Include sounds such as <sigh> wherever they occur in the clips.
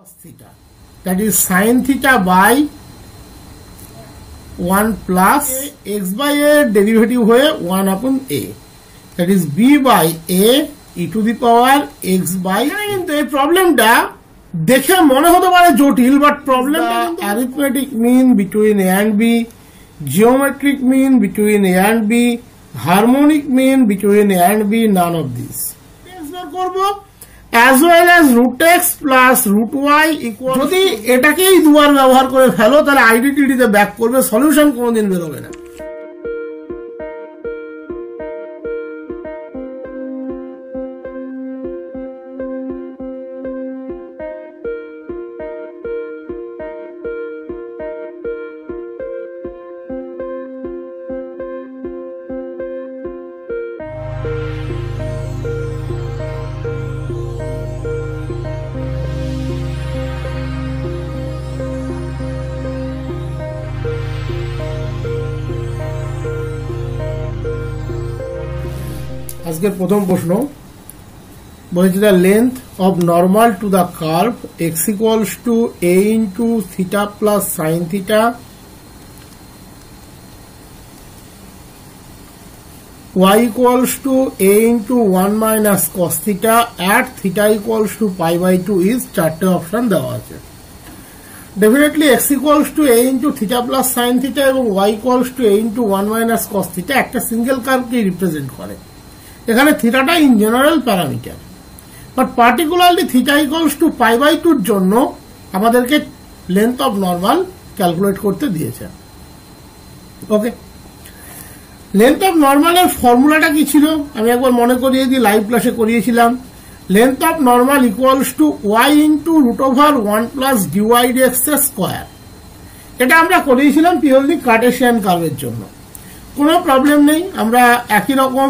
cos theta that is sin theta by 1 plus a, x by a derivative হয়ে 1 upon a that is b by a e to the power x by কিন্তু এই প্রবলেমটা দেখে মনে হতে পারে জটিল but problem arithmetic mean between a and b geometric mean between a and b harmonic mean between a and b none of this করবো as well as root x plus root y equal যদি এটাকেই দুবার ব্যবহার করে ফেলো তাহলে আইডেন্টিটিতে back করবে solution কোনোদিন বেরোবে না আজকের প্রথম প্রশ্ন বলছে the length of normal to the curve x equals to a into theta plus sine theta y equals to a into one minus cos theta at theta equals to pi by two is চারটে option দেওয়া আছে definitely x equals to a into theta plus sine theta এবং y equals to a into one minus cos theta একটা single কার্ভকেই represent করে এখানে থিটাটা in general parameter but particularly theta equals to pi by টুর জন্য আমাদেরকে length of normal calculate করতে দিয়েছে ওকে লেন্থ অফ নর্মালের ফর্মুলাটা কি ছিল আমি একবার মনে করিয়ে দিই লাইভ ক্লাসে করিয়েছিলাম length of normal equals to y into root over one plus dy dx square এটা আমরা করিয়েছিলাম পিওরলি কার্টেশিয়ান কার্ভের জন্য কোনো প্রবলেম নেই আমরা একই রকম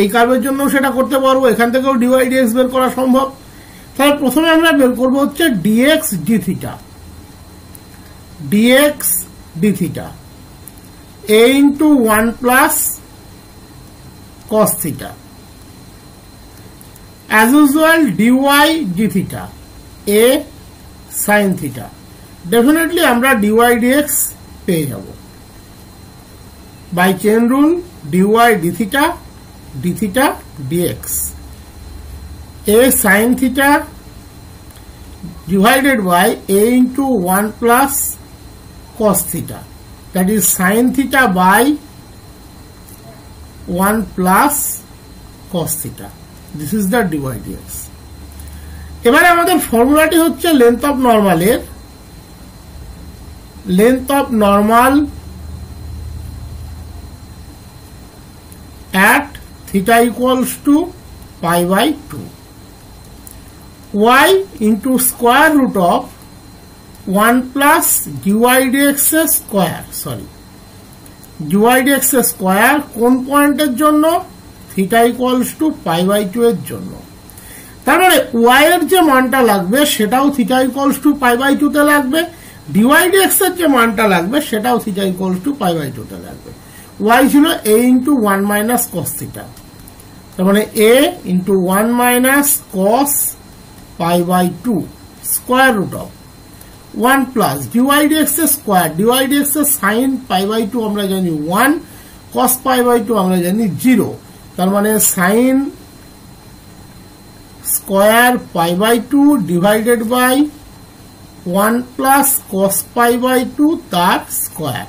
এই কার্ভের জন্য সেটা করতে পারবো এখান থেকেও ডিওয়াই ডিএক্স বের করা সম্ভব তাহলে প্রথমে আমরা বের করবো হচ্ছে dx d theta dx d theta a into one plus cos theta as usual dy d theta a sine theta definitely আমরা ডিওয়াই ডিএক্স পেয়ে যাব by chain rule dy d theta d theta dx a sine theta divided by a into one plus by 1 plus cos theta this is the এবারে আমাদের ফর্মুলাটি হচ্ছে length of নর্মালের length of normal at theta equals to pi by 2 y into square root of 1 plus dy dx square sorry dy dx square কোন পয়েন্টের জন্য theta equals to pi by two এর জন্য তার মানে ওয়াই এর যে মানটা লাগবে সেটাও theta equals to pi by two তে লাগবে ডিওয়াই ডিএক্স এর যে মানটা লাগবে সেটাও theta equals to pi by two তে লাগবে ওয়াই ছিল a into one minus cos theta তার মানে a into one minus cos pi by two square root of one plus dy dx এর স্কোয়ার ডিওয়াই ডিএক্স এর sine pi by two আমরা জানি one cos pi by two আমরা জানি zero তার মানে sine square pi by two divided by one plus cos pi by two তার square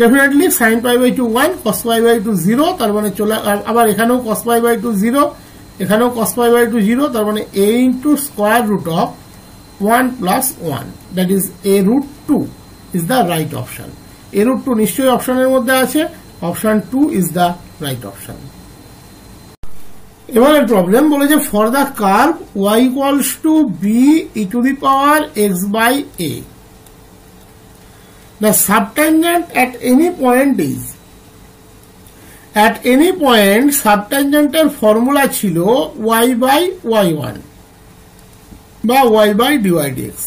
definitely sine pi by two one cos pi by two zero তার মানে চলে আবার এখানেও cos pi by two zero এখানেও cos pi by two zero তার মানে a into square root of one plus one that is a root two is the right option a root two নিশ্চয়ই অপশনের মধ্যে আছে option two is the right option এবার problem বলে যে for the curve y equals to b e to the power x by a The subtangent at any point is at any point সাবট্যাঞ্জেন্টের formula ছিল y by y one বা y by dy dx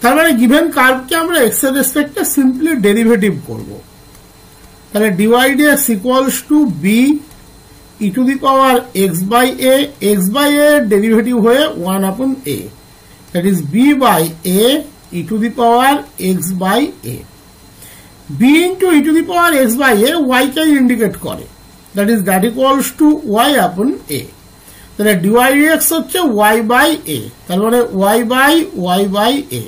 তার মানে given কার্ভকে আমরা x এর রেসপেক্টে simply derivative করব তাহলে ডিওয়াইডিএক্স equals to b e to the power x by a x by a derivative হয়ে one upon a that is b by a e to the power x by a. b into e to the power x by a y কে indicate করে that is that equals to y upon a. তাহলে dy x হচ্ছে y by a তার মানে y by y by a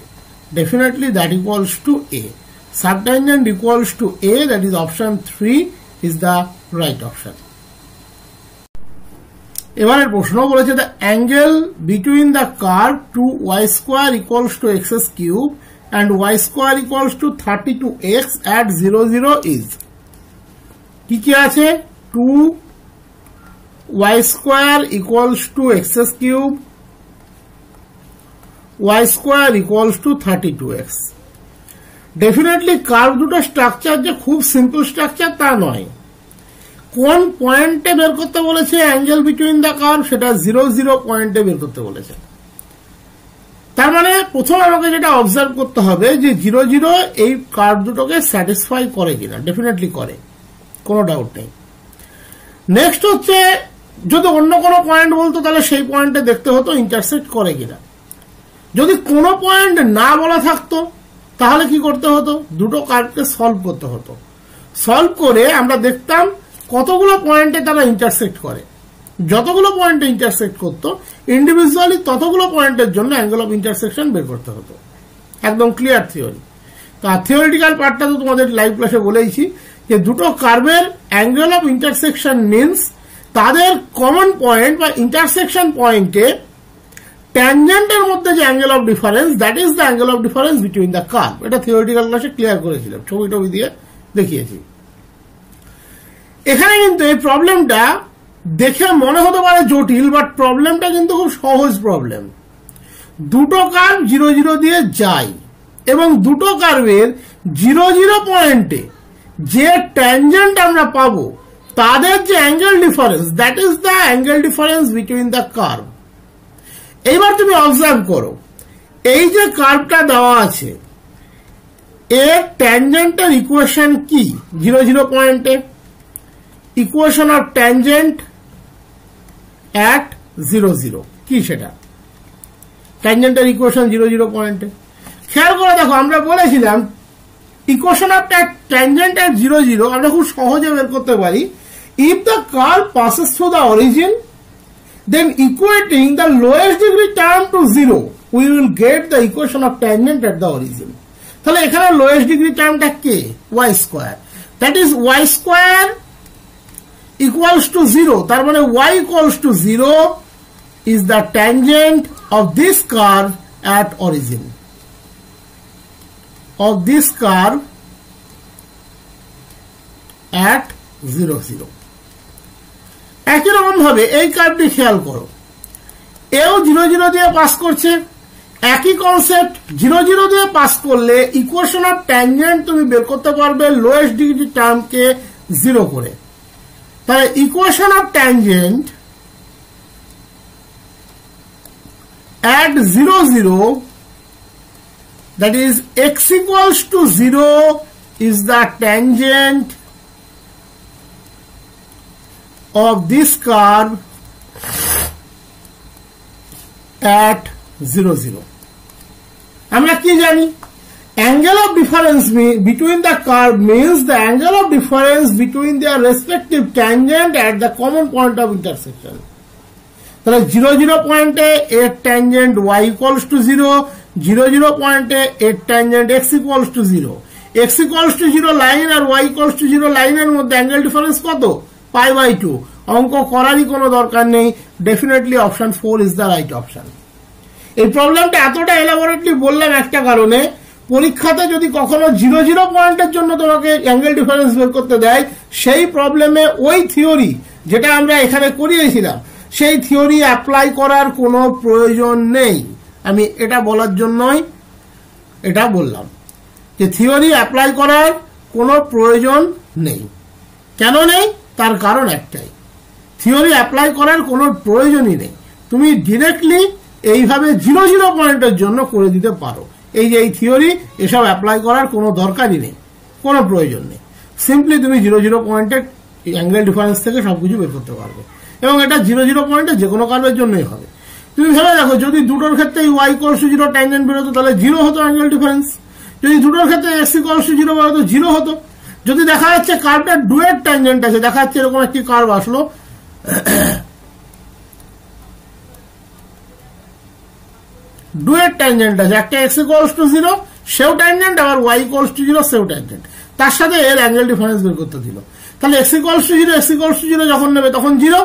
definitely that equals to a subtangent equals to a that is option three is the right option এবারের প্রশ্ন বলেছে the angle between the curve to y square equals to x S cube and y square equals to thirty two x at zero zero is কি কি আছে to y square equals to x S cube y square equals to thirty two x definitely curve দুটো structure যে খুব simple structure তা নয় কোন পয়েন্টে বের করতে বলেছে অ্যাঙ্গেল বিটুইন দ্য কার সেটা জিরো জিরো পয়েন্টে বের করতে বলেছে তার মানে প্রথম আমাকে যেটা অবজার্ভ করতে হবে যে জিরো জিরো এই কার্ভ দুটোকে স্যাটিসফাই করে কিনা ডেফিনেটলি করে কোনো ডাউট নেই নেক্সট হচ্ছে যদি অন্য কোনো পয়েন্ট বলতো তাহলে সেই পয়েন্টে দেখতে হতো ইন্টারসেক্ট করে কিনা যদি কোনো পয়েন্ট না বলা থাকতো তাহলে কি করতে হতো দুটো কার্ডকে সলভ করতে হতো সলভ করে আমরা দেখতাম কতগুলো পয়েন্টে তারা ইন্টারসেক্ট করে যতগুলো পয়েন্টে ইন্টারসেক্ট করত ইন্ডিভিজুয়ালি ততগুলো পয়েন্টের জন্য অ্যাঙ্গেল অফ ইন্টারসেকশন বের করতে হতো একদম ক্লিয়ার থিওরি তো আর থিওরিটিক্যাল পার্টটা তো তোমাদের লাইভ ক্লাসে বলেইছি যে দুটো কার্ভের অ্যাঙ্গেল অফ ইন্টারসেকশন মিনস তাদের কমন পয়েন্ট বা ইন্টারসেকশন পয়েন্টে ট্যানজেন্টের মধ্যে যে angle of difference that is the angle of difference between the curve এটা থিওরিটিক্যাল ক্লাসে ক্লিয়ার করেছিলাম ছবি টবি দিয়ে দেখিয়েছি এখানে কিন্তু এই প্রবলেমটা দেখে মনে হতে পারে জটিল বাট প্রবলেমটা কিন্তু খুব সহজ প্রবলেম দুটো কার্ভ জিরো জিরো দিয়ে যায় এবং দুটো কার্ভের জিরো জিরো পয়েন্টে যে ট্যাঞ্জেন্ট আমরা পাবো তাদের যে angle difference that is the angle difference between the curve এইবার তুমি অবজার্ভ করো এই যে কার্ভটা দেওয়া আছে এর ট্যাঞ্জেন্টের ইকুয়েশন কি জিরো জিরো পয়েন্টে equation of tangent at zero zero কি সেটা ট্যানজেন্টের ইকুয়েশন জিরো জিরো পয়েন্টে খেয়াল করে দেখো আমরা বলেছিলাম equation of tangent at zero zero আমরা খুব সহজে বের করতে পারি if the curve passes through the origin then equating the lowest degree term to zero we will get the equation of tangent at the origin তাহলে এখানে lowest degree টার্মটা কে y square that is y square equals to zero তার মানে y equals to zero is the tangent of this curve at origin of this curve at zero zero একই ভাবে এই কার্ডটি খেয়াল করো এও জিরো জিরো দিয়ে পাস করছে একই কনসেপ্ট জিরো জিরো দিয়ে পাস করলে ইকুয়েশন অফ ট্যাঞ্জেন্ট তুমি বের করতে পারবে লোয়েস্ট ডিগ্রি টার্মকে জিরো করে তাহলে equation of tangent at 0 0 that is x equals to 0 is the tangent of this curve at 0 0 আমরা কি জানি angle of difference between the curve means the angle of difference between their respective tangent at the common point of intersection তাহলে zero zero পয়েন্টে এর tangent y equals to zero zero zero পয়েন্টে এর tangent x equals to zero x equals to zero line আর y equals to zero লাইনের মধ্যে angle difference কত পাই by two অঙ্ক করারই কোনো দরকার নেই definitely option four is the right option এই প্রবলেমটা এতটা এলাবোরেটলি বললাম একটা কারণে পরীক্ষাতে যদি কখনো জিরো জিরো পয়েন্টের জন্য তোমাকে অ্যাঙ্গেল ডিফারেন্স বের করতে দেয় সেই প্রবলেমে ওই থিওরি যেটা আমরা এখানে করিয়েছিলাম সেই থিওরি অ্যাপ্লাই করার কোনো প্রয়োজন নেই আমি এটা বলার জন্যই এটা বললাম যে থিওরি অ্যাপ্লাই করার কোনো প্রয়োজন নেই কেন নেই তার কারণ একটাই থিওরি অ্যাপ্লাই করার কোনো প্রয়োজনই নেই তুমি ডিরেক্টলি এইভাবে জিরো জিরো পয়েন্টের জন্য করে দিতে পারো এই যে এই থিওরি এসব অ্যাপ্লাই করার কোনো দরকারই নেই কোনো প্রয়োজন নেই সিম্পলি তুমি জিরো জিরো পয়েন্টের অ্যাঙ্গেল ডিফারেন্স থেকে সব কিছু বের করতে পারবে এবং এটা জিরো জিরো পয়েন্টে যে কোনো কার্ভের জন্যই হবে তুমি ভেবে দেখো যদি দুটোর ক্ষেত্রে ওয়াই কলসু জিরো ট্যাঙ্গেন্ট বেরোতো তাহলে জিরো হতো অ্যাঙ্গেল ডিফারেন্স যদি দুটোর ক্ষেত্রে এক্স কলসু জিরো বেরোতো জিরো হতো যদি দেখা যাচ্ছে কার্ভটা ডুয়েট ট্যাঙ্গেন্ট আছে দেখা যাচ্ছে এরকম একটি কার্ভ আসলো ডুয়েট ট্যানজেন্ট আছে একটা এক্স ইকোয়ালস টু জিরো সেও ট্যানজেন্ট আবার ওয়াই ইকোয়ালস টু জিরো সেও ট্যানজেন্ট তার সাথে এর অ্যাঙ্গেল ডিফারেন্স বের করতে দিল তাহলে x equals to zero x equals to zero যখন নেবে তখন জিরো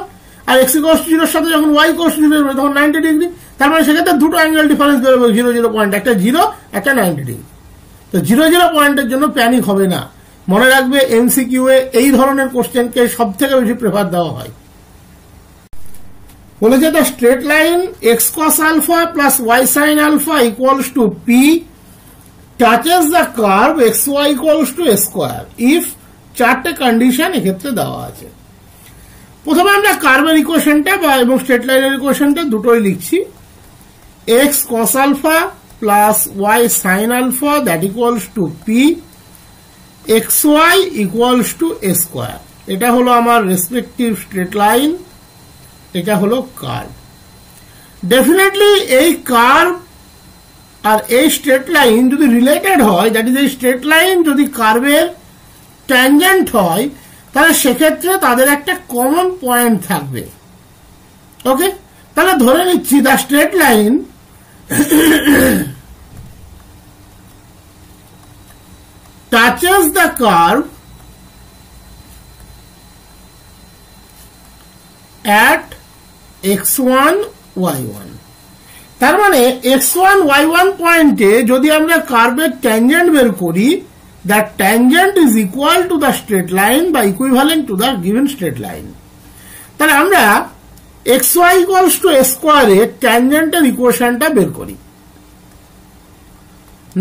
আর এক্স ইকোয়ালস টু জিরোর সাথে যখন ওয়াই ইকোয়ালস টু জিরো নেবে তখন নাইনটি ডিগ্রি তার মানে সেক্ষেত্রে দুটো অ্যাঙ্গেল ডিফারেন্স বেরোবে জিরো জিরো পয়েন্ট একটা জিরো একটা নাইনটি ডিগ্রি তো জিরো জিরো পয়েন্টের জন্য প্যানিক হবে না মনে রাখবে এমসিকিউ এ এই ধরনের কোশ্চেনকে সব থেকে বেশি প্রেফার দেওয়া হয় বলেছে যেটা straight line x cos alpha plus y sine alpha equals to p touches the curve x y equals to square if চারটে কন্ডিশন এক্ষেত্রে দেওয়া আছে প্রথমে আমরা কার্ভের ইকুয়েশনটা বা এবং স্ট্রেট লাইনের ইকুয়েশনটা দুটোই লিখছি x cos alpha plus y sine alpha that equals to p x y equals to square এটা হলো আমার রেসপেক্টিভ স্ট্রেট লাইন এটা হলো কার ডেফিনেটলি এই কার আর এই স্ট্রেট লাইন যদি রিলেটেড হয় দ্যাট ইজ এই স্ট্রেট লাইন যদি কার্ভের ট্যাঞ্জেন্ট হয় তাহলে সেক্ষেত্রে তাদের একটা কমন পয়েন্ট থাকবে ওকে তাহলে ধরে নিচ্ছি the straight line touches the curve at x one y one তার মানে এক্স ওয়ান ওয়াই ওয়ান পয়েন্টে যদি আমরা কার্ভের ট্যাঞ্জেন্ট বের করি the tangent is equal to the straight line বা equivalent to the given straight line তাহলে আমরা এক্স ওয়াই ইকুয়ালস টু স্কোয়ারে ট্যাঞ্জেন্টের ইকুয়েশনটা বের করি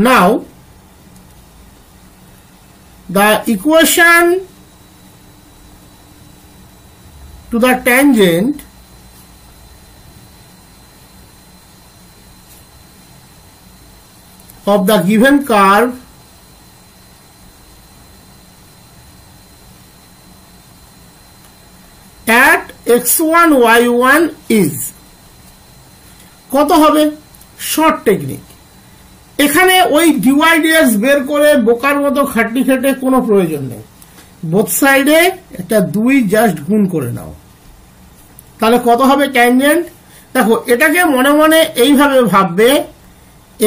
now the equation to the tangent of the given curve at x1 y1 is কত হবে short technique এখানে ওই ডিওয়াইডিএস বের করে বোকার মতো খাটনি খেটে কোনো প্রয়োজন নেই বোথ সাইডে একটা দুই জাস্ট গুণ করে নাও তাহলে কত হবে ট্যানজেন্ট দেখো এটাকে মনে মনে এইভাবে ভাববে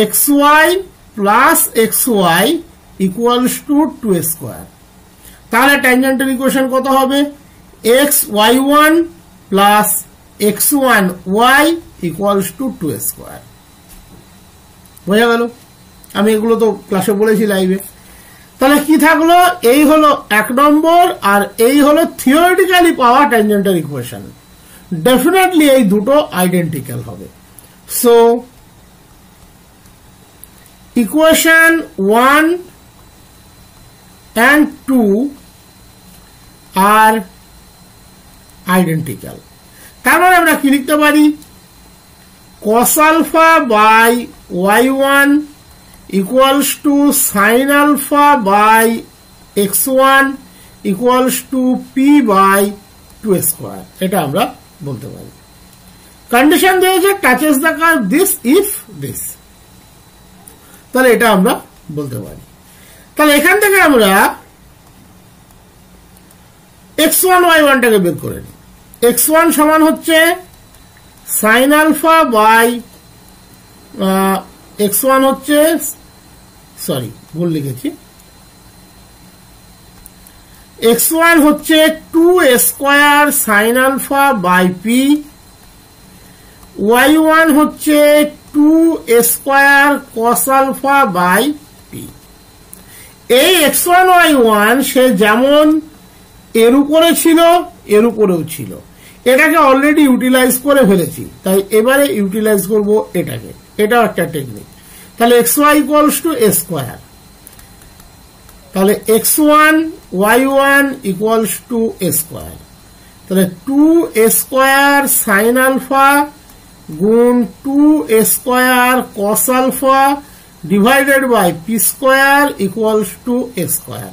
x y plus x y equals to two square তাহলে ট্যানজেন্টের ইকুয়েশন কত হবে x y one plus x one y equals to two square বোঝা গেল আমি এগুলো তো ক্লাসে বলেছি লাইভে তাহলে কি থাকলো এই হলো এক নম্বর আর এই হলো থিওরিটিক্যালি পাওয়া ট্যানজেন্টের ইকুয়েশন ডেফিনেটলি এই দুটো আইডেন্টিক্যাল হবে so equation 1 and 2 are identical তার মানে আমরা কি লিখতে পারি cos alpha by y1 equals to sin alpha by x1 equals to p by 2 square এটা আমরা বলতে পারি কন্ডিশন দিয়েছে touches the curve this if this তাহলে এটা আমরা বলতে পারি তাহলে এখান থেকে আমরা এক্স ওয়ান ওয়াই ওয়ানটাকে বের করে নিই এক্স ওয়ান সমান হচ্ছে sine alpha by x one হচ্ছে সরি ভুল লিখেছি এক্স ওয়ান হচ্ছে two square sine alpha by p y one হচ্ছে two square cos alpha by p এই এক্স ওয়ান ওয়াই ওয়ান সে যেমন এর উপরে ছিল এর উপরেও ছিল এটাকে অলরেডি ইউটিলাইজ করে ফেলেছি তাই এবারে ইউটিলাইজ করব এটাকে এটাও একটা টেকনিক তাহলে x y equals to square তাহলে x one y one equals to square তাহলে টু স্কোয়ার সাইন আলফা গুণ two square cos alpha divided by p square equals to square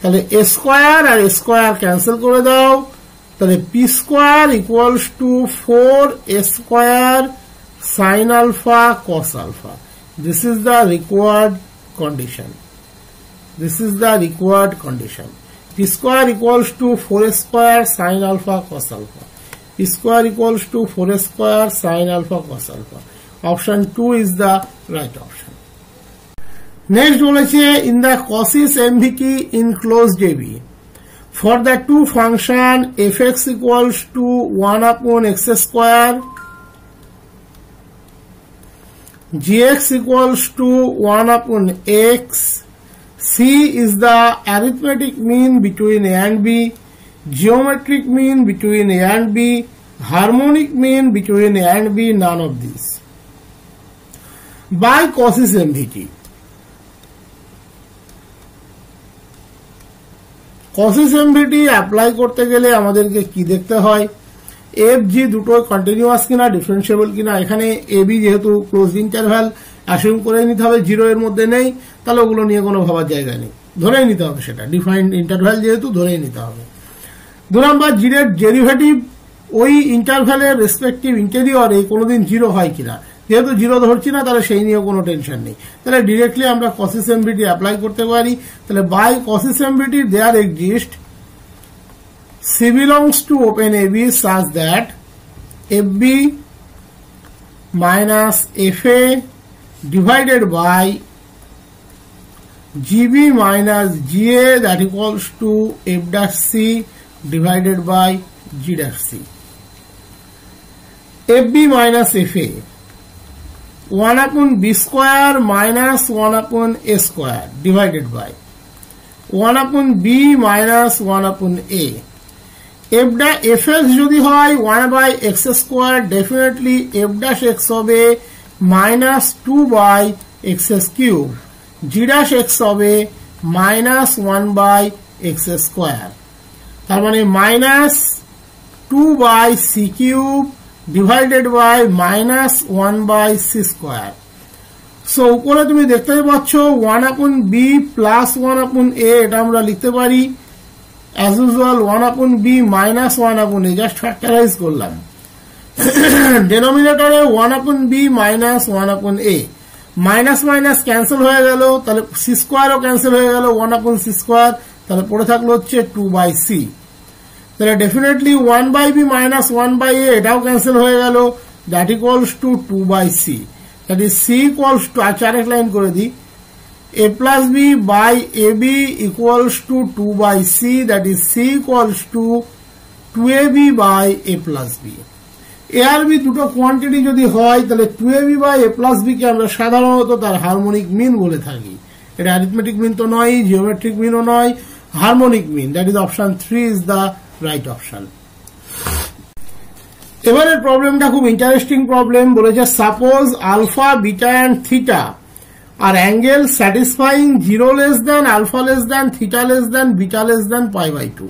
তাহলে স্কোয়ার আর স্কোয়ার ক্যান্সেল করে দাও তাহলে p square equals to four square sine alpha cos alpha this is the required condition this is the required condition p square equals to 4 square sin alpha cos alpha square equals to four square sine alpha cos alpha option two is the right option next बोले in दसिस M भिक in close डेवि for the two function F X equals to one upon X square G X equals to one upon X C is the arithmetic mean between and B geometric mean between A and B, harmonic mean between A and B, none of these. By causes MVT. Cauchy's MVT apply করতে গেলে আমাদেরকে কি দেখতে হয় F G দুটো continuous কিনা differentiable কিনা এখানে এ বি যেহেতু ক্লোজ ইন্টারভ্যাল অ্যাসিউম করে নিতে হবে জিরো এর মধ্যে নেই তাহলে ওগুলো নিয়ে কোনো ভাবার জায়গা নেই ধরেই নিতে হবে সেটা ডিফাইন্ড ইন্টারভ্যাল যেহেতু ধরেই নিতে হবে দু নম্বর জিরের ডেরিভেটিভ ওই ইন্টারভ্যালের রেসপেক্টিভ ইন্টেরিয়রে কোনোদিন জিরো হয় কিনা যেহেতু জিরো ধরছি না তাহলে সেই নিয়েও কোনো টেনশন নেই তাহলে ডিরেক্টলি আমরা কসিস এমবিটি অ্যাপ্লাই করতে পারি তাহলে by Cauchy's MVT there exist C belongs to open AB such that FB F A divided by GB minus GA that equals to F dash C divided by G dash C. FB minus FA 1 upon B square minus 1 upon A square divided by 1 upon B minus 1 upon A. f ডা F X যদি হয় one by X square definitely F dash X হবে minus two by X S cube G dash X হবে minus one by X square তার মানে minus two by C cube divided by minus one by C square so উপরে তুমি দেখতে পাচ্ছ one upon B plus one upon এ এটা আমরা লিখতে পারি as usual one upon B minus one upon A just factorise করলাম ডেনোমিনেটরে one upon B minus one upon A minus minus cancel হয়ে গেল তাহলে সি স্কোয়ারও ক্যান্সেল হয়ে গেল ওয়ান আপন সি স্কোয়ার তাহলে পড়ে থাকলো হচ্ছে টু বাই সি তাহলে definitely one by B minus one by A এটাও ক্যান্সেল হয়ে গেল that equals to two by C that is C equals to আচ্ছা আরেক লাইন করে দিই A plus B by A B equals to two by C that is C equals to two A B by A plus B A আর B দুটো quantity যদি হয় তাহলে two A B by A plus বিকে আমরা সাধারণত তার harmonic মিন বলে থাকি এটা অ্যারিথমেটিক মিন তো নয় জিওমেট্রিক মিনও নয় harmonic mean that is option three is the right option এবারের প্রবলেমটা খুব ইন্টারেস্টিং প্রবলেম বলেছে suppose alpha beta and theta are angle satisfying zero less than alpha less than theta less than beta less than pi by two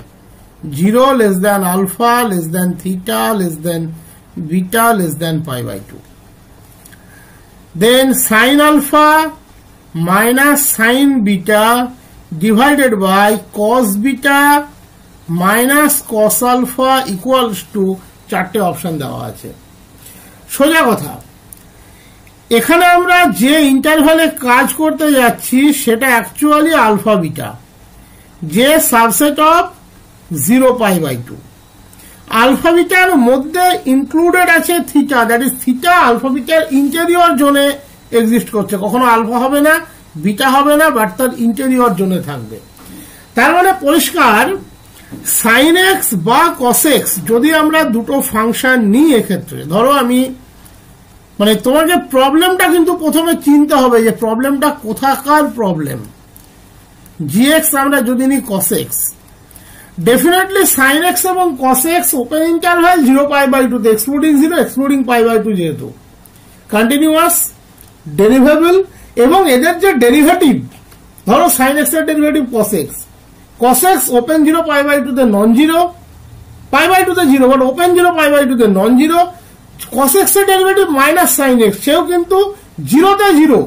zero less than alpha less than theta less than beta less than pi by two then sine alpha minus sine beta divided by cos beta minus cos alpha equals to চারটে option দেওয়া আছে সোজা কথা এখানে আমরা যে ইন্টারভ্যালে কাজ করতে যাচ্ছি সেটা অ্যাকচুয়ালি আলফা বিটা যে subset of zero pi by two আলফাবিটার মধ্যে ইনক্লুডেড আছে থিটা দ্যাট ইজ থিটা আলফাবিটার ইন্টেরিয়র জোনে এক্সিস্ট করছে কখনো আলফা হবে না বিটা হবে না বাট তার ইন্টেরিয়র জোনে থাকবে তার মানে পরিষ্কার সাইন এক্স বা কসেক্স যদি আমরা দুটো ফাংশন নিই এক্ষেত্রে ধরো আমি মানে তোমাকে প্রবলেমটা কিন্তু প্রথমে চিনতে হবে যে প্রবলেমটা কোথাকার প্রবলেম জিএক্স আমরা যদি নিই কসেক্স ডেফিনেটলি সাইন এক্স এবং cos x open interval zero pi by two excluding zero excluding pi by two যেহেতু কন্টিনিউয়াস ডেলিভেবল এবং এদের যে ডেরিভেটিভ ধরো সাইন এক্স এর derivative cos x cos x open zero pi by two the non zero pi by two the zero but open zero pi by two the non zero cos x এর derivative minus sine X সেও কিন্তু জিরোতে zero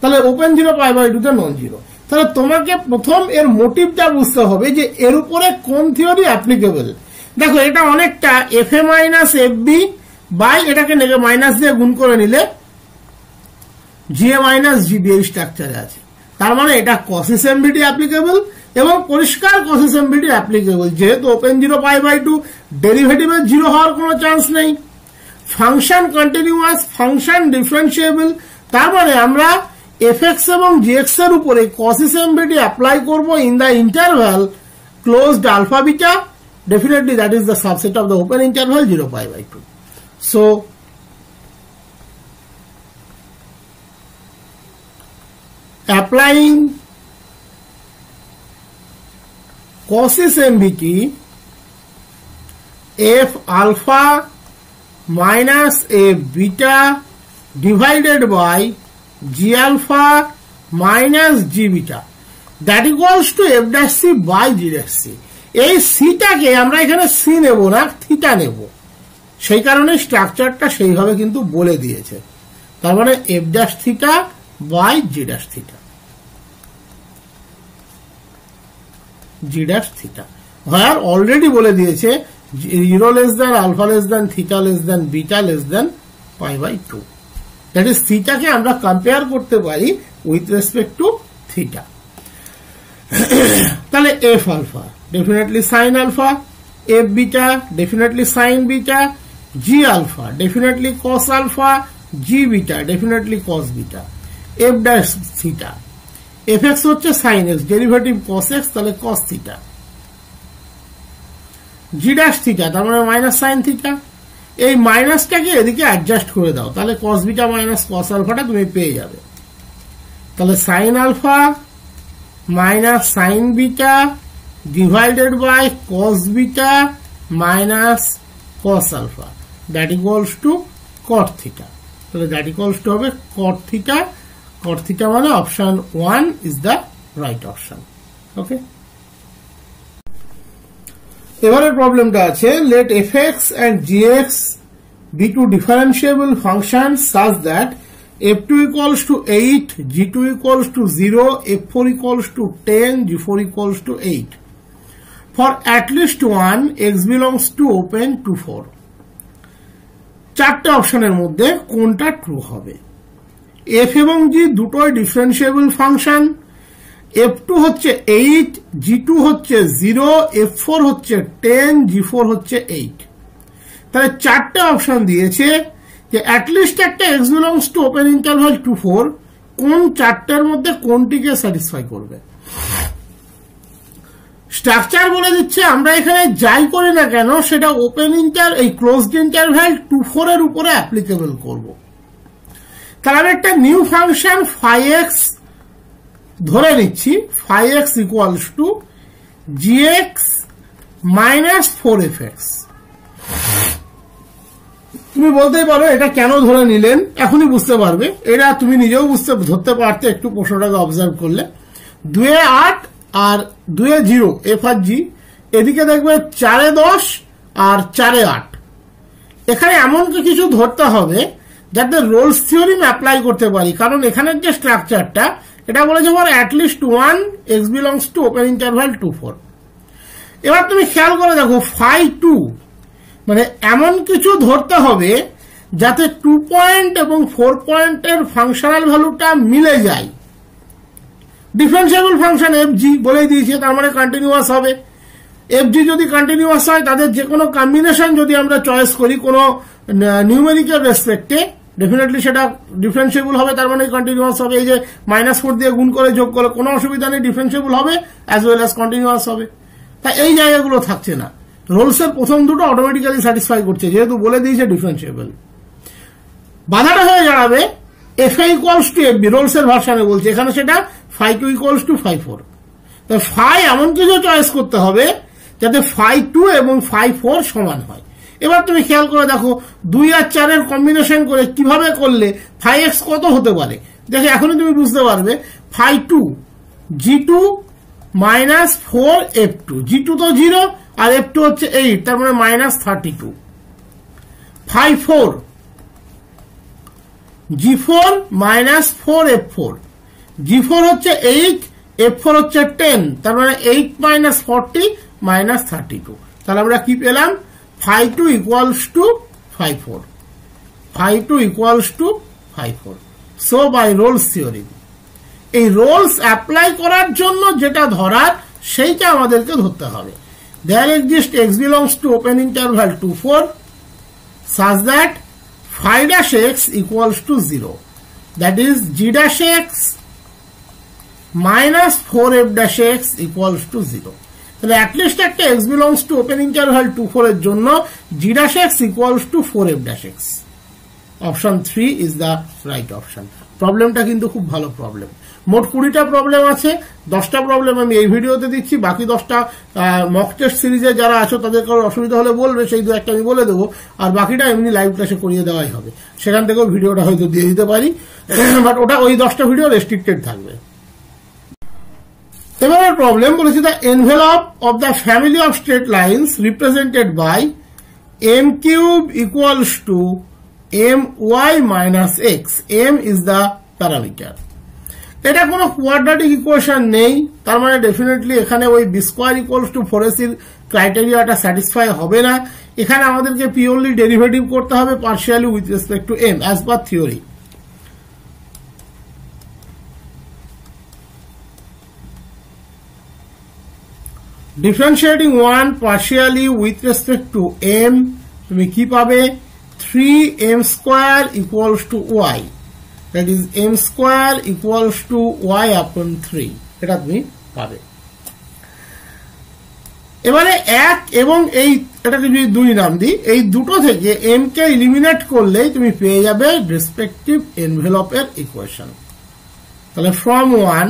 তাহলে open zero pi by two টুতে non zero তাহলে তোমাকে প্রথম এর মোটিভটা বুঝতে হবে যে এর উপরে কোন থিওরি অ্যাপ্লিকেবল দেখো এটা অনেকটা F A minus F B by এটাকে মাইনাস দিয়ে গুণ করে নিলে জি এ মাইনাস বি এই স্ট্রাকচারে আছে তার মানে এটা কসিস এস এমবিটি অ্যাপ্লিকেবল এবং পরিষ্কার বিটি অ্যাপ্লিকেবল যেহেতু open zero pi by two ডেরিভেটিভের জিরো হওয়ার কোনো চান্স নেই ফাংশন কন্টিনিউয়াস ফাংশন ডিফারেন্সিয়েবল তার মানে আমরা এক্স এবং জিএক্স এর উপরে বিটি অ্যাপ্লাই করব in the interval closed alpha beta that is is the subset of the open interval zero pi by two so applying Cauchy's की F alpha minus F beta divided by G alpha minus G beta that equals to F dash C by G dash C এই সিটাকে আমরা এখানে C নেব না theta নেব সেই কারণে স্ট্রাকচারটা সেইভাবে কিন্তু বলে দিয়েছে তার মানে F dash theta by G dash theta G dash theta where already বলে দিয়েছে zero less than alpha less than theta less than beta less than pi by two that is থিটাকে আমরা কম্পেয়ার করতে পারি উইথ রেসপেক্ট টু থিটা তাহলে F alpha definitely sine alpha F beta definitely sine beta G alpha definitely cos alpha G beta definitely cos beta F dash theta F x হচ্ছে sine X derivative cos X তাহলে cos theta জি theta তার মানে minus sine theta এই মাইনাসটাকে এদিকে adjust করে দাও তাহলে কস beta minus কস আলফাটা তুমি পেয়ে যাবে তাহলে sine alpha minus sine beta divided by cos beta minus cos alpha that equals to cot theta তাহলে দ্যাট ইকুয়ালস টু হবে কট থিটা cot theta মানে option one is the right option okay এবারের প্রবলেমটা আছে let F X and G X be two differentiable function such that F two equals to eight G two equals to zero F four equals to ten G four equals to eight for at least one X belongs to open two four চারটে অপশনের মধ্যে কোনটা true হবে F এবং G দুটোই differentiable function F two হচ্ছে eight G two হচ্ছে zero F four হচ্ছে টেন জি ফোর হচ্ছে এইট তাহলে চারটে অপশন দিয়েছে যে অ্যাটলিস্ট একটা X belongs to open interval two four কোন চারটার মধ্যে কোনটিকে স্যাটিসফাই করবে স্ট্রাকচার বলে দিচ্ছে আমরা এখানে যাই করি না কেন সেটা ওপেন ইন্টার এই ক্লোজ ইন্টারভ্যাল টু ফোর এর উপরে অ্যাপ্লিকেবল করবো তাহলে একটা নিউ ফাংশন ফাই এক্স ধরে নিচ্ছি phi X equals to G X minus four F X তুমি বলতেই পারো এটা কেন ধরে নিলেন এখনই বুঝতে পারবে এটা তুমি নিজেও বুঝতে ধরতে পারতে একটু প্রশ্নটাকে অবজার্ভ করলে দুয়ে আট আর দুয়ে জিরো এফ আর জি এদিকে দেখবে চারে দশ আর চারে আট এখানে এমন কিছু ধরতে হবে যাতে রোলস থিওরিম অ্যাপ্লাই করতে পারি কারণ এখানের যে স্ট্রাকচারটা এটা বলেছে আমার at least one X belongs to open interval two four এবার তুমি খেয়াল করে দেখো ফাই টু মানে এমন কিছু ধরতে হবে যাতে টু পয়েন্ট এবং ফোর পয়েন্টের ফাংশনাল ভ্যালুটা মিলে যায় ডিফারেন্সিয়েবল ফাংশন এফ জি বলে দিয়েছে তার মানে কন্টিনিউয়াস হবে এফ জি যদি কন্টিনিউয়াস হয় তাদের যে কোনো কম্বিনেশন যদি আমরা চয়েস করি কোনো নিউমেরিক্যাল রেসপেক্টে ডেফিনেটলি সেটা ডিফারেন্সিয়েবল হবে তার মানে কন্টিনিউয়াস হবে এই যে মাইনাস ফোর দিয়ে গুণ করে যোগ করে কোনো অসুবিধা নেই ডিফারেন্সিয়েবল হবে অ্যাজ ওয়েল অ্যাজ কন্টিনিউয়াস হবে তা এই জায়গাগুলো থাকছে না রোলসের প্রথম দুটো অটোমেটিক্যালি স্যাটিসফাই করছে যেহেতু বলে দিয়েছে ডিফারেন্সিয়েবল বাধাটা হয়ে দাঁড়াবে F I equals to F B রোলসের ভার্সানে বলছে এখানে সেটা phi two equals to phi four তা ফাই এমন কিছু চয়েস করতে হবে যাতে ফাই টু এবং ফাই ফোর সমান হয় এবার তুমি খেয়াল করে দেখো দুই আর চারের কম্বিনেশন করে কিভাবে করলে ফাই এক্স কত হতে পারে দেখো এখনই তুমি বুঝতে পারবে phi two G two minus four F two G two তো জিরো আর এফ টু হচ্ছে এইট তার মানে minus thirty two phi four G four minus four F four G four হচ্ছে এইট এফ ফোর হচ্ছে টেন তার মানে eight minus forty minus thirty two তাহলে আমরা কি পেলাম phi two equals to phi four phi two equals to phi four so by Rolle's theory. এই Rolle's apply করার জন্য যেটা ধরার সেইটা আমাদেরকে ধরতে হবে there exist X belongs to open interval two four such that phi dash X equals to zero that is G dash X minus four F dash X equals to zero তাহলে at least একটা X belongs to open interval two four এর জন্য G dash X equals to four F dash X option three is the right option প্রবলেমটা কিন্তু খুব ভালো problem মোট কুড়িটা প্রবলেম আছে দশটা প্রবলেম আমি এই ভিডিওতে দিচ্ছি বাকি দশটা মক টেস্ট সিরিজে যারা আছো তাদের কারোর অসুবিধা হলে বলবে সেই দু একটা আমি বলে দেবো আর বাকিটা এমনি লাইভ ক্লাসে করিয়ে দেওয়াই হবে সেখান থেকেও ভিডিওটা হয়তো দিয়ে দিতে পারি বাট <clears throat> ওটা ওই দশটা ভিডিও রেস্ট্রিক্টেড থাকবে এবারের প্রবলেম বলেছে the envelope of the family of straight lines represented by M cube equals to M Y minus X M is the parameter এটা কোনো কোয়াড্রাটিক ইকুয়েশন নেই তার মানে ডেফিনেটলি এখানে ওই B square equals to four এসির ক্রাইটেরিয়াটা স্যাটিসফাই হবে না এখানে আমাদেরকে পিওরলি ডেরিভেটিভ করতে হবে partially with respect to M as per theory differentiating one partially with respect to M তুমি কি পাবে three M square equals to Y that is M square equals to Y upon three এটা তুমি পাবে এবারে এক এবং এই এটাকে যদি দুই নাম দিই এই দুটো থেকে এম কে ইলিমিনেট করলেই তুমি পেয়ে যাবে রেসপেক্টিভ এনভেলপের ইকুয়েশন তাহলে from one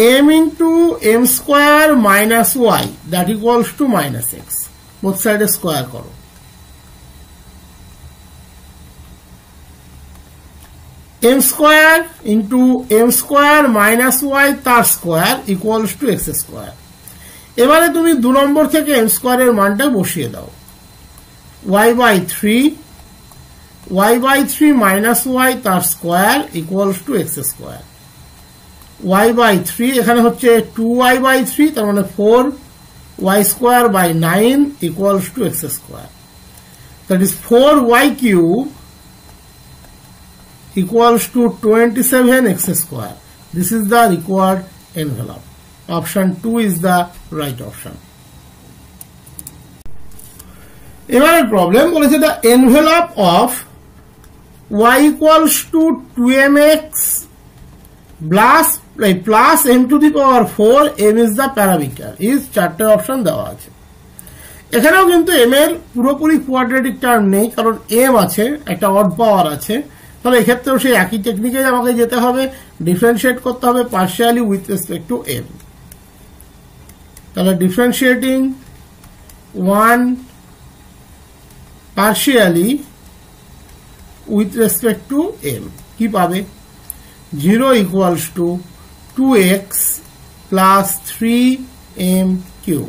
m into m square minus y that equals to minus x both side square করো m square into m square minus y তার square equals to x square এবারে তুমি দু নম্বর থেকে m square এর মানটা বসিয়ে দাও y by 3 y by 3 minus y তার square equals to x square Y by three এখানে হচ্ছে টু ওয়াই বাই থ্রি তার মানে four Y square by nine equals to X square that is four Y cube equals to 27x square. This is the required envelope. Option 2 is the right option. এবারের problem বলেছে the envelope of Y equals to two M X plus right plus M to the power four M is the parameter is চারটে option দেওয়া আছে এখানেও কিন্তু M এর পুরোপুরি quadratic term নেই কারণ এম আছে একটা অড পাওয়ার আছে তাহলে এক্ষেত্রেও সেই একই টেকনিকেই আমাকে যেতে হবে ডিফারেন্সিয়েট করতে হবে partially with respect to M তাহলে differentiating one partially with respect to M কি পাবে zero equals to two X plus three M Q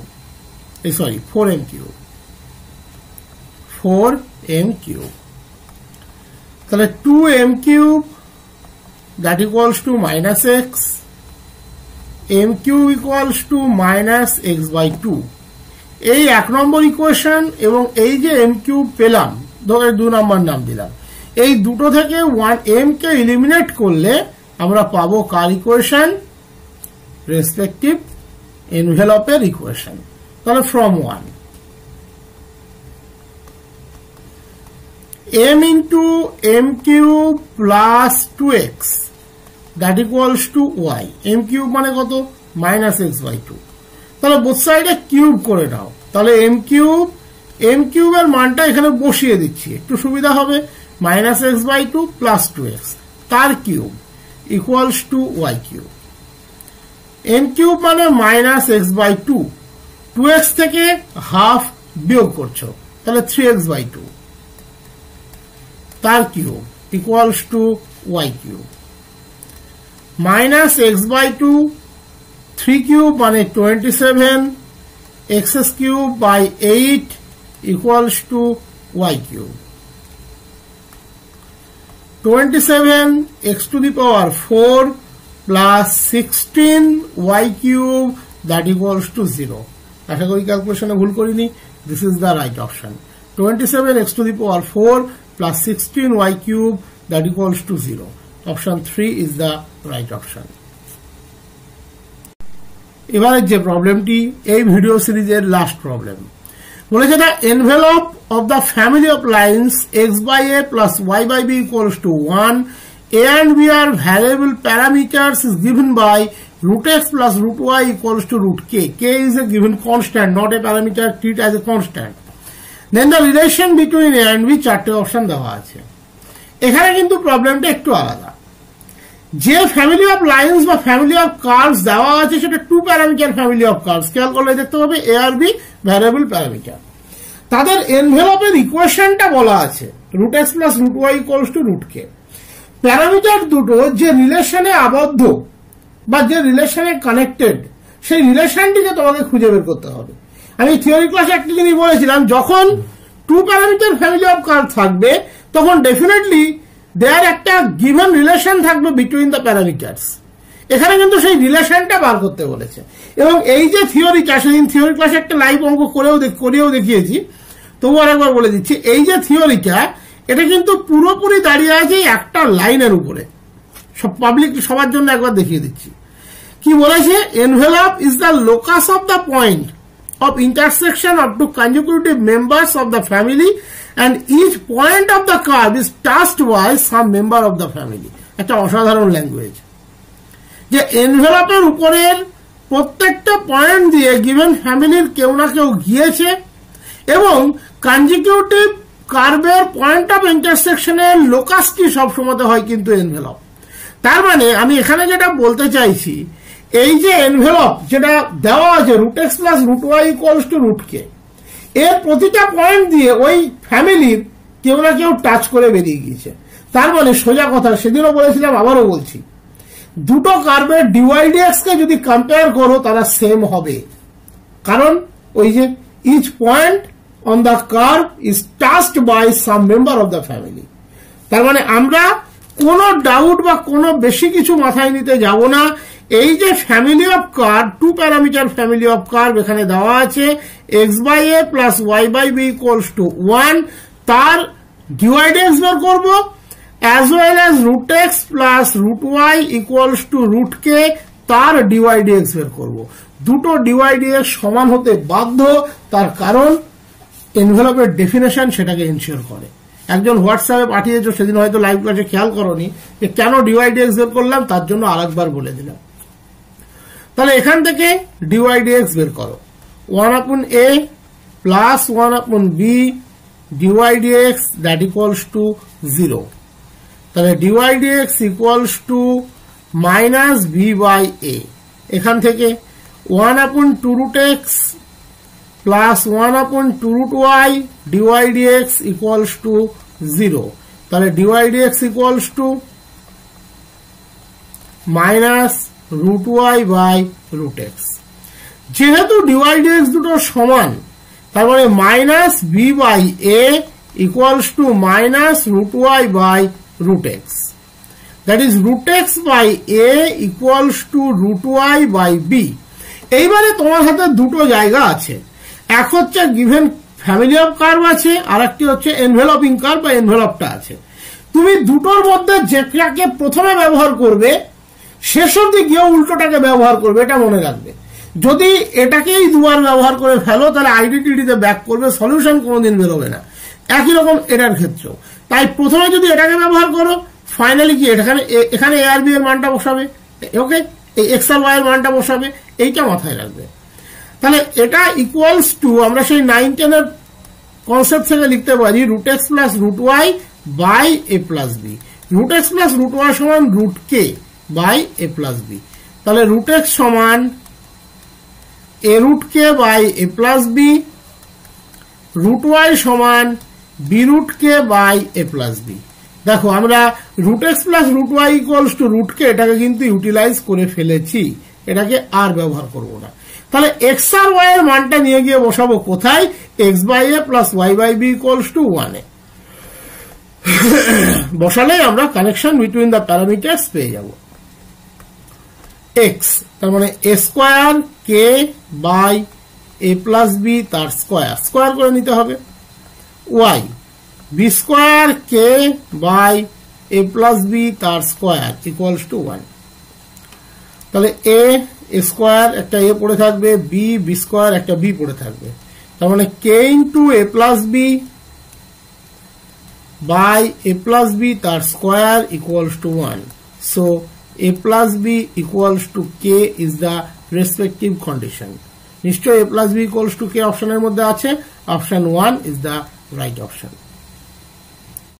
এই sorry four M Q four M Q তাহলে two M cube that equals to minus X M cube equals to minus X by two এই এক নম্বর equation এবং এই যে M cube পেলাম ধরে দু নম্বর নাম দিলাম এই দুটো থেকে ওয়ান এম কে ইলিমিনেট করলে আমরা পাবো কার ইকুয়েশন রেসপেক্টিভ এনভেলপের ইকুয়েশন তাহলে from one M into M Q plus two X that equals to Y M cube মানে কত মাইনাস এক্স বাই টু তাহলে বোথ সাইডে কিউব করে নাও তাহলে এম কিউব এম কিউবের মানটা এখানে বসিয়ে দিচ্ছি একটু সুবিধা হবে minus X by two plus two X তার cube equals to Y cube N cube মানে minus X by two two X থেকে হাফ বিয়োগ করছো তাহলে থ্রি এক্স বাই টু তার cube equals to Y cube minus X by two three cube মানে twenty seven X cube by eight equals to Y cube 27 x to the power 4 plus 16 y cube that equals to 0 আশা করি ক্যালকুলেশনে ভুল করিনি this is the right option 27 x to the power 4 plus 16 y cube that equals to 0 option 3 is the right option এবারে যে প্রবলেমটি এই video সিরিজের last problem বলেছে the envelope of the family of lines x by a plus y by b equals to 1 and are variable parameters is given by root x plus root y equals to root k. k is a given constant, not a parameter, treat as a constant. then the relation between a and b চারটে option দেওয়া আছে এখানে কিন্তু প্রবলেমটা একটু আলাদা যে family of lines বা ফ্যামিলি অফ কার্ডস দেওয়া আছে সেটা two parameter family of curves খেয়াল করলে দেখতে পাবে এ আর বি ভ্যারিয়েবল প্যারামিটার তাদের এনভেলপের ইকুয়েশনটা বলা আছে root x plus root Y equals to root K parameter দুটো যে রিলেশনে আবদ্ধ বা যে রিলেশনে কানেক্টেড সেই রিলেশনটিকে তোমাকে খুঁজে বের করতে হবে আমি থিওরি ক্লাসে একটা জিনিস বলেছিলাম যখন two parameter family of curve থাকবে তখন ডেফিনেটলি দেয়ার একটা গিভেন রিলেশন থাকবে বিটুইন দ্য প্যারামিটার্স এখানে কিন্তু সেই রিলেশনটা বার করতে বলেছে এবং এই যে থিওরিটা সেদিন থিওরি ক্লাসে একটা লাইভ অঙ্ক করেও করেও দেখিয়েছি তবু একবার বলে দিচ্ছি এই যে থিওরিটা এটা কিন্তু পুরোপুরি দাঁড়িয়ে আছে একটা লাইনের উপরে সব পাবলিক সবার জন্য একবার দেখিয়ে দিচ্ছি কি বলেছে envelope is the locus of the point of intersection of two consecutive members of the family and each point of the curve is touched by some member of the family একটা অসাধারণ language যে এনভেলপের উপরের প্রত্যেকটা point দিয়ে given ফ্যামিলির কেউ না কেউ গিয়েছে এবং কনজিকিউটিভ কার্ভের পয়েন্ট অফ ইন্টারসেকশনের লোকাসটি সবসময় হয় কিন্তু এনভেলপ তার মানে আমি এখানে যেটা বলতে চাইছি এই যে এনভেলপ যেটা দেওয়া আছে root x plus root Y equals to root K এর প্রতিটা পয়েন্ট দিয়ে ওই ফ্যামিলির কেউ না কেউ টাচ করে বেরিয়ে গিয়েছে তার মানে সোজা কথা সেদিনও বলেছিলাম আবারও বলছি দুটো কার্বের ডিওয়াইডিএক্স কে যদি কম্পেয়ার করো তারা সেম হবে কারণ ওই যে each point on the curve is touched by some member of the family তার মানে আমরা কোনো ডাউট বা কোনো বেশি কিছু মাথায় নিতে যাব না এই যে family of curve two parameter family of curve এখানে দেওয়া আছে X by A plus Y by B equals to one তার ডিওয়াইড এক্স বের করবো as well as root x plus root y equals to root k তার ডিওয়াইডিএক্স বের করব দুটো ডিওয়াইডিএক্স সমান হতে বাধ্য তার কারণ এনভেলপের ডেফিনেশন সেটাকে ইনশিওর করে একজন হোয়াটসঅ্যাপে পাঠিয়েছ সেদিন হয়তো লাইভ ক্লাসে খেয়াল করনি যে কেন ডিওয়াইডিএক্স বের করলাম তার জন্য আরেকবার বলে দিলাম তাহলে এখান থেকে ডিওয়াইডিএক্স বের করো one upon A plus one upon B D Y D X that equals to zero তাহলে ডিওয়াইডিএক্স equals to minus B by A এখান থেকে one upon two root x plus one upon two root Y D Y X equals to zero তাহলে D Y D X equals to minus root Y by root X যেহেতু D Y X দুটো সমান তার মানে minus B by A equals to minus root Y by root x that is root X by A equals to root Y by B এইবারে তোমার হাতে দুটো জায়গা আছে এক হচ্ছে গিভেন ফ্যামিলি অফ কার্ভ আছে আর একটি হচ্ছে এনভেলপিং কার্ভ বা এনভেলপটা আছে তুমি দুটোর মধ্যে যেটাকে প্রথমে ব্যবহার করবে শেষ অব্দি গিয়ে উল্টোটাকে ব্যবহার করবে এটা মনে রাখবে যদি এটাকেই দুবার ব্যবহার করে ফেলো তাহলে আইডেন্টিটিতে ব্যাক করবে সলিউশন কোনোদিন বেরোবে না একই রকম এটার ক্ষেত্রেও তাই প্রথমে যদি এটাকে ব্যবহার করো ফাইনালি কি এখানে এখানে এআরবি এর মানটা বসাবে ওকে এই এক্সএল ওয়াই এর মানটা বসাবে এইটা মাথায় রাখবে তাহলে এটা ইকুয়ালস টু আমরা সেই নাইন টেন এর কনসেপ্ট থেকে লিখতে পারি root x plus root Y by A plus B root x plus root Y সমান root K by A plus B তাহলে রুট এক্স সমান A root K by A plus B root Y সমান B root K by A plus B দেখো আমরা root x plus root Y equals to রুটকে এটাকে কিন্তু utilise করে ফেলেছি এটাকে আর ব্যবহার করব না তাহলে এক্স আর ওয়াই এর মানটা নিয়ে গিয়ে বসাবো কোথায় X by A plus Y by B equals to ওয়ানে বসালে আমরা কানেকশন বিটুইন দ্য প্যারামিটার্স পেয়ে যাব এক্স তার মানে A square K by A plus B তার স্কোয়ার স্কোয়ার করে নিতে হবে Y B square K by A plus B তার স্কোয়ার ইকুয়ালস টু ওয়ান তাহলে এ স্কোয়ার একটা এ পড়ে থাকবে বি বি স্কোয়ার একটা বি পড়ে থাকবে তার মানে K into A plus B by A plus B তার square equals to one so A plus B equals to K is the respective condition নিশ্চয়ই A plus B equals to K অপশনের মধ্যে আছে option one is the right option